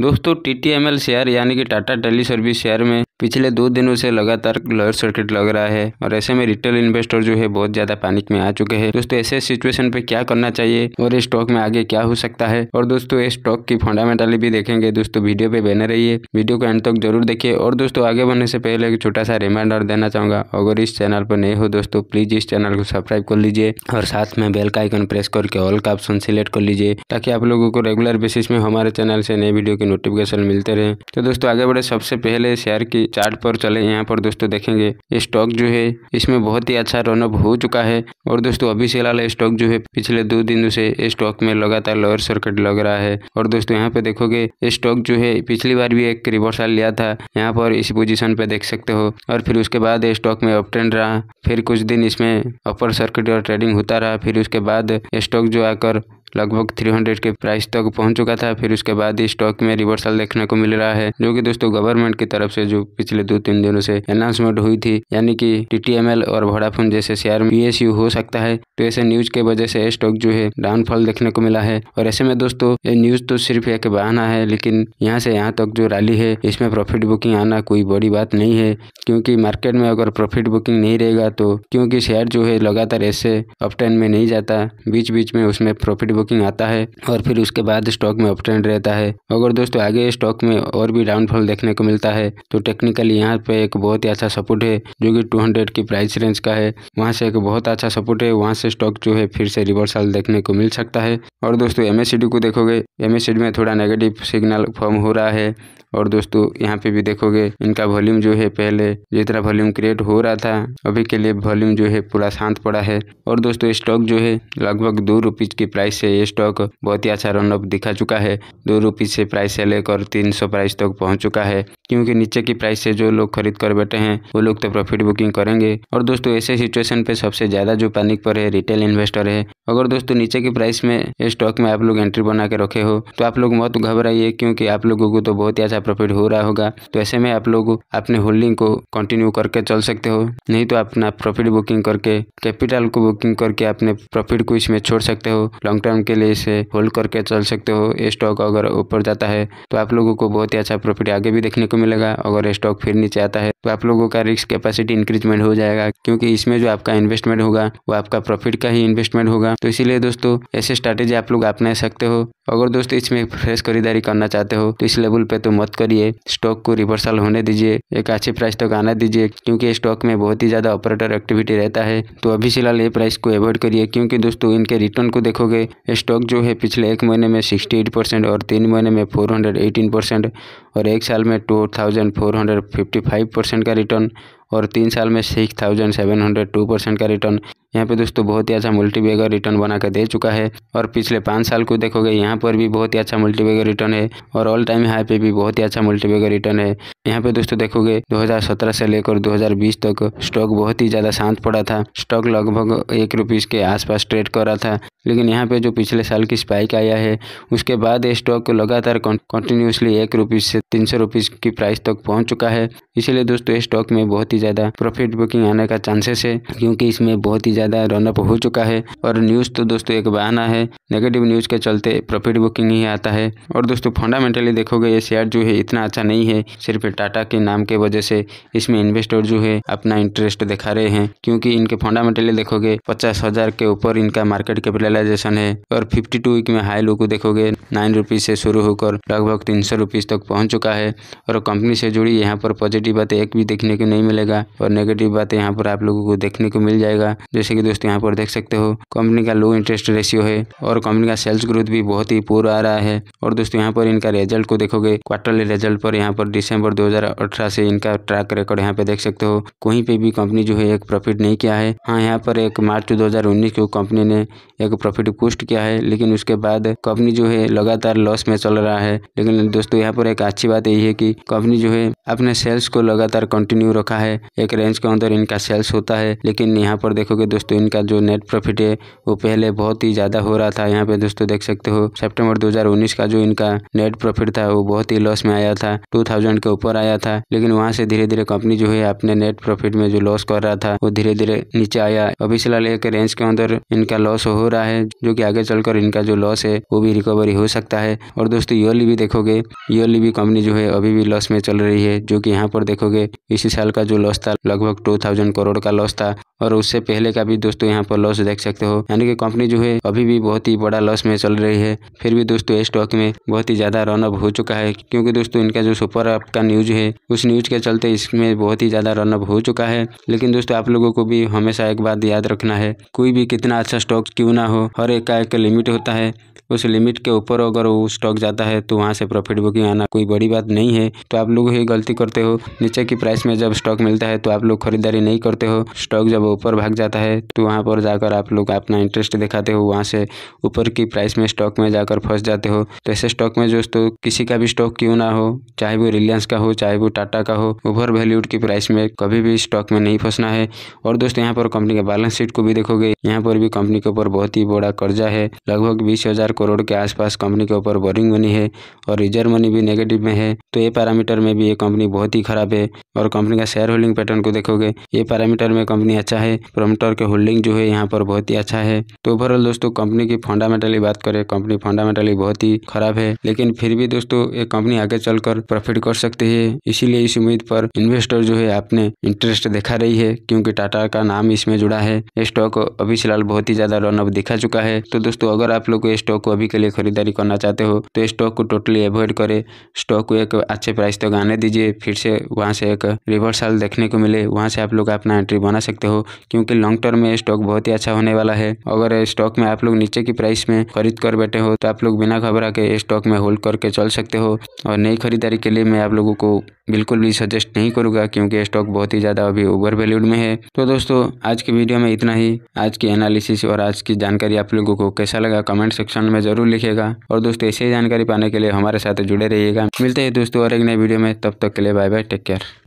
दोस्तों T share यानी कि टाटा टेली सर्विस शेयर में पिछले दो दिनों से लगातार लॉयर सर्किट लग रहा है और ऐसे में रिटेल इन्वेस्टर जो है बहुत ज्यादा पैनिक में आ चुके हैं दोस्तों ऐसे सिचुएशन पे क्या करना चाहिए और इस स्टॉक में आगे क्या हो सकता है और दोस्तों इस स्टॉक की फंडामेंटली भी देखेंगे दोस्तों वीडियो पे बने रहिए वीडियो को एंड तक जरूर देखिए और दोस्तों आगे बढ़ने से पहले एक छोटा सा रिमाइंडर देना चाहूंगा अगर इस चैनल पर नए हो दोस्तों प्लीज इस चैनल को सब्सक्राइब कर लीजिए और साथ में बेल का आइकन प्रेस करके ऑल का ऑप्शन सिलेक्ट कर लीजिए ताकि आप लोगों को रेगुलर बेसिस में हमारे चैनल से नए वीडियो की नोटिफिकेशन मिलते रहे तो दोस्तों आगे बढ़े सबसे पहले शेयर की चार्ट पर चले यहाँ पर दोस्तों देखेंगे स्टॉक जो है इसमें बहुत ही अच्छा रनअप हो चुका है और दोस्तों अभी फिलहाल स्टॉक जो है पिछले दो दिनों से स्टॉक में लगातार लोअर सर्किट लग रहा है और दोस्तों यहाँ पे देखोगे स्टॉक जो है पिछली बार भी एक रिवर्सल लिया था यहाँ पर इस पोजिशन पे देख सकते हो और फिर उसके बाद स्टॉक में अपट्रेंड रहा फिर कुछ दिन इसमें अपर सर्किट और ट्रेडिंग होता रहा फिर उसके बाद स्टॉक जो आकर लगभग 300 के प्राइस तक पहुंच चुका था फिर उसके बाद ही स्टॉक में रिवर्सल देखने को मिल रहा है जो कि दोस्तों गवर्नमेंट की तरफ से जो पिछले दो तीन दिनों से अनाउंसमेंट हुई थी यानी कि टीटीएमएल और भोड़ाफोन जैसे शेयर में पीएसयू हो सकता है तो ऐसे न्यूज के वजह से स्टॉक जो है डाउनफॉल देखने को मिला है और ऐसे में दोस्तों ये न्यूज तो सिर्फ एक बहाना है लेकिन यहाँ से यहाँ तक जो रैली है इसमें प्रॉफिट बुकिंग आना कोई बड़ी बात नहीं है क्योंकि मार्केट में अगर प्रॉफिट बुकिंग नहीं रहेगा तो क्योंकि शेयर जो है लगातार ऐसे अपटेन में नहीं जाता बीच बीच में उसमें प्रॉफिट बुकिंग बुकिंग आता है और फिर उसके बाद स्टॉक में अपट्रेंड रहता है अगर दोस्तों आगे स्टॉक में और भी डाउनफॉल देखने को मिलता है तो टेक्निकली यहाँ पे एक बहुत ही अच्छा सपोर्ट है जो कि 200 की प्राइस रेंज का है वहाँ से एक बहुत अच्छा सपोर्ट है वहाँ से स्टॉक जो है फिर से रिवर्सल देखने को मिल सकता है और दोस्तों एम को देखोगे एम में थोड़ा नेगेटिव सिग्नल फॉर्म हो रहा है और दोस्तों यहाँ पे भी देखोगे इनका वॉल्यूम जो है पहले जितना वॉल्यूम क्रिएट हो रहा था अभी के लिए वॉल्यूम जो है पूरा शांत पड़ा है और दोस्तों स्टॉक जो है लगभग दो रुपीज की प्राइस से से ये स्टॉक बहुत ही अच्छा रनअप दिखा चुका है दो रुपीज़ से प्राइस से लेकर तीन सौ प्राइस तक पहुंच चुका है क्योंकि नीचे की प्राइस से जो लोग खरीद कर बैठे हैं वो लोग तो प्रॉफिट बुकिंग करेंगे और दोस्तों ऐसे सिचुएशन पे सबसे ज़्यादा जो पैनिक पर है रिटेल इन्वेस्टर है अगर दोस्तों नीचे की प्राइस में स्टॉक में आप लोग एंट्री बना के रखे हो तो आप लोग मत घबराइए क्योंकि आप लोगों को तो बहुत ही अच्छा प्रॉफिट हो रहा होगा तो ऐसे में आप लोग अपने होल्डिंग को कंटिन्यू करके चल सकते हो नहीं तो अपना प्रॉफिट बुकिंग करके कैपिटल को बुकिंग करके अपने प्रॉफिट को इसमें छोड़ सकते हो लॉन्ग टर्म टाइम के लिए इसे होल्ड करके चल सकते हो ये स्टॉक अगर ऊपर जाता है तो आप लोगों को बहुत ही अच्छा प्रॉफिट आगे भी देखने को मिलेगा अगर स्टॉक फिर नीचे आता है तो आप लोगों का रिस्क कैपेसिटी इंक्रीजमेंट हो जाएगा क्योंकि इसमें जो आपका इन्वेस्टमेंट होगा वो आपका प्रॉफिट का ही इन्वेस्टमेंट होगा तो इसीलिए दोस्तों ऐसे स्ट्रैटेजी आप लोग अपना सकते हो अगर दोस्तों इसमें फ्रेश खरीदारी करना चाहते हो तो इस लेवल पे तो मत करिए स्टॉक को रिवर्सल होने दीजिए एक अच्छे प्राइस तक आना दीजिए क्योंकि स्टॉक में बहुत ही ज़्यादा ऑपरेटर एक्टिविटी रहता है तो अभी फिलहाल ये प्राइस को अवॉइड करिए क्योंकि दोस्तों इनके रिटर्न को देखोगे स्टॉक जो है पिछले एक महीने में सिक्सटी एट परसेंट और तीन महीने में फोर हंड्रेड एटीन परसेंट और एक साल में two thousand four hundred fifty five percent का रिटर्न और तीन साल में six thousand seven hundred two percent का रिटर्न यहाँ पे दोस्तों बहुत ही अच्छा मल्टीबैगर रिटर्न बना कर दे चुका है और पिछले पाँच साल को देखोगे यहाँ पर भी बहुत ही अच्छा मल्टीबैगर रिटर्न है और ऑल टाइम हाई पे भी बहुत ही अच्छा मल्टीबैगर रिटर्न है यहाँ पे दोस्तों देखोगे 2017 से लेकर 2020 तक स्टॉक बहुत ही ज़्यादा शांत पड़ा था स्टॉक लगभग एक रुपीज़ के आसपास ट्रेड कर रहा था लेकिन यहाँ पे जो पिछले साल की स्पाइक आया है उसके बाद ये स्टॉक लगातार कंटिन्यूसली एक रुपीज़ से तीन सौ रुपीज़ की प्राइस तक पहुँच चुका है इसीलिए दोस्तों ये स्टॉक में बहुत ही ज़्यादा प्रॉफिट बुकिंग आने का चांसेस है क्योंकि इसमें बहुत ही ज़्यादा रनअप हो चुका है और न्यूज़ तो दोस्तों एक बहाना है नेगेटिव न्यूज़ के चलते प्रॉफिट बुकिंग ही आता है और दोस्तों फंडामेंटली देखोगे ये शेयर जो है इतना अच्छा नहीं है सिर्फ टाटा के नाम के वजह से इसमें इन्वेस्टर जो है अपना इंटरेस्ट दिखा रहे हैं क्योंकि इनके फंडामेंटली देखोगे पचास हजार के ऊपर इनका मार्केट कैपिटलाइजेशन है और फिफ्टी टू वीक में हाई लो को देखोगे नाइन रुपीज से शुरू होकर लगभग तीन सौ रुपीज तक पहुंच चुका है और कंपनी से जुड़ी यहाँ पर पॉजिटिव बातें एक भी देखने को नहीं मिलेगा और नेगेटिव बातें यहाँ पर आप लोगों को देखने को मिल जाएगा जैसे कि दोस्तों यहाँ पर देख सकते हो कंपनी का लो इंटरेस्ट रेशियो है और कंपनी का सेल्स ग्रोथ भी बहुत ही पूरा आ रहा है और दोस्तों यहाँ पर इनका रिजल्ट को देखोगे क्वार्टरली रिजल्ट पर यहाँ पर दिसंबर दो 2018 से इनका ट्रैक रिकॉर्ड यहाँ पे देख सकते हो कहीं पे भी कंपनी जो है एक प्रॉफिट नहीं किया है हाँ यहाँ पर एक मार्च 2019 को कंपनी ने एक प्रॉफिट पोस्ट किया है लेकिन उसके बाद कंपनी जो है लगातार लॉस में चल रहा है लेकिन दोस्तों यहाँ पर एक अच्छी बात यही है की कंपनी जो है अपने सेल्स को लगातार कंटिन्यू रखा है एक रेंज के अंदर इनका सेल्स होता है लेकिन यहाँ पर देखोगे दोस्तों इनका जो नेट प्रॉफिट है वो पहले बहुत ही ज़्यादा हो रहा था यहाँ पे दोस्तों देख सकते हो सेप्टेम्बर दो का जो इनका नेट प्रॉफिट था वो बहुत ही लॉस में आया था 2000 के ऊपर ऊपर आया था लेकिन वहाँ से धीरे धीरे कंपनी जो है अपने नेट प्रॉफिट में जो लॉस कर रहा था वो धीरे धीरे नीचे आया अभी फिलहाल एक रेंज के अंदर इनका लॉस हो रहा है जो की आगे चलकर इनका जो लॉस है वो भी रिकवरी हो सकता है और दोस्तों ईयरली भी देखोगे ईयरली भी कंपनी जो है अभी भी लॉस में चल रही है जो की यहाँ पर देखोगे इसी साल का जो लॉस था लगभग टू थाउजेंड करोड़ का लॉस था और उससे पहले का भी दोस्तों यहाँ पर लॉस देख सकते हो यानी कि कंपनी जो है अभी भी बहुत ही बड़ा लॉस में चल रही है फिर भी दोस्तों स्टॉक में बहुत ही ज़्यादा रनअप हो चुका है क्योंकि दोस्तों इनका जो सुपर अप का न्यूज न्यूज़ है उस न्यूज़ के चलते इसमें बहुत ही ज़्यादा रनअप हो चुका है लेकिन दोस्तों आप लोगों को भी हमेशा एक बात याद रखना है कोई भी कितना अच्छा स्टॉक क्यों ना हो हर एक का एक लिमिट होता है उस लिमिट के ऊपर अगर वो स्टॉक जाता है तो वहाँ से प्रॉफिट बुकिंग आना कोई बड़ी बात नहीं है तो आप लोग ही गलती करते हो नीचे की प्राइस में जब स्टॉक मिलता है तो आप लोग खरीदारी नहीं करते हो स्टॉक जब ऊपर भाग जाता है तो वहाँ पर जाकर आप लोग अपना इंटरेस्ट दिखाते हो वहाँ से ऊपर की प्राइस में स्टॉक में जाकर फंस जाते हो तो ऐसे स्टॉक में दोस्तों किसी का भी स्टॉक क्यों ना हो चाहे वो रिलायंस का हो हो चाहे वो टाटा का हो ओवर वैल्यूड की प्राइस में कभी भी स्टॉक में नहीं फंसना है और दोस्तों यहाँ पर कंपनी का बैलेंस शीट को भी देखोगे यहाँ पर भी कंपनी के ऊपर बहुत ही बड़ा कर्जा है लगभग बीस हजार करोड़ के आसपास कंपनी के ऊपर बोरिंग मनी है और रिजर्व मनी भी नेगेटिव में है तो ये पैरामीटर में भी ये कंपनी बहुत ही खराब है और कंपनी का शेयर होल्डिंग पैटर्न को देखोगे ये पैरामीटर में कंपनी अच्छा है प्रोमोटर के होल्डिंग जो है यहाँ पर बहुत ही अच्छा है तो ओवरऑल दोस्तों कंपनी की फंडामेंटली बात करें कंपनी फंडामेंटली बहुत ही खराब है लेकिन फिर भी दोस्तों ये कंपनी आगे चलकर प्रॉफिट कर सकती है है इसीलिए इस उम्मीद पर इन्वेस्टर जो है आपने इंटरेस्ट दिखा रही है क्योंकि टाटा का नाम इसमें जुड़ा है ये स्टॉक अभी फिलहाल बहुत ही ज्यादा रनअप दिखा चुका है तो दोस्तों अगर आप लोग स्टॉक को अभी के लिए खरीदारी करना चाहते हो तो स्टॉक को टोटली अवॉइड करे स्टॉक को एक अच्छे प्राइस तक आने दीजिए फिर से वहाँ से एक रिवर्सल देखने को मिले वहाँ से आप लोग अपना एंट्री बना सकते हो क्योंकि लॉन्ग टर्म में स्टॉक बहुत ही अच्छा होने वाला है अगर स्टॉक में आप लोग नीचे की प्राइस में खरीद कर बैठे हो तो आप लोग बिना घबरा के स्टॉक में होल्ड करके चल सकते हो और नई खरीदारी के लिए मैं आप लोगों को आपको बिल्कुल भी सजेस्ट नहीं करूँगा क्योंकि स्टॉक बहुत ही ज़्यादा अभी ओवर वैल्यूड में है तो दोस्तों आज की वीडियो में इतना ही आज की एनालिसिस और आज की जानकारी आप लोगों को कैसा लगा कमेंट सेक्शन में ज़रूर लिखेगा और दोस्तों ऐसी जानकारी पाने के लिए हमारे साथ जुड़े रहिएगा मिलते हैं दोस्तों और एक नए वीडियो में तब तक के लिए बाय बाय टेक केयर